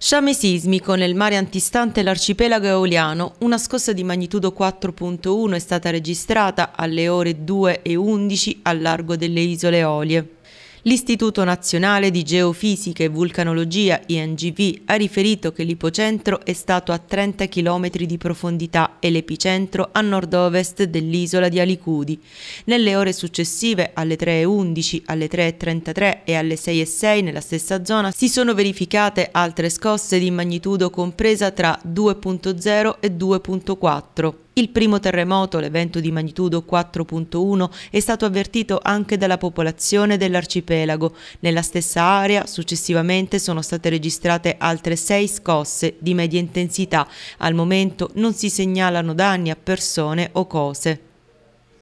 Sciame sismico nel mare antistante l'arcipelago eoliano, una scossa di magnitudo 4.1 è stata registrata alle ore 2 e 11 al largo delle isole Olie. L'Istituto Nazionale di Geofisica e Vulcanologia INGV ha riferito che l'ipocentro è stato a 30 km di profondità e l'epicentro a nord-ovest dell'isola di Alicudi. Nelle ore successive alle 3.11, alle 3.33 e alle 6.06 nella stessa zona si sono verificate altre scosse di magnitudo compresa tra 2.0 e 2.4. Il primo terremoto, l'evento di magnitudo 4.1, è stato avvertito anche dalla popolazione dell'arcipelago. Nella stessa area successivamente sono state registrate altre sei scosse di media intensità. Al momento non si segnalano danni a persone o cose.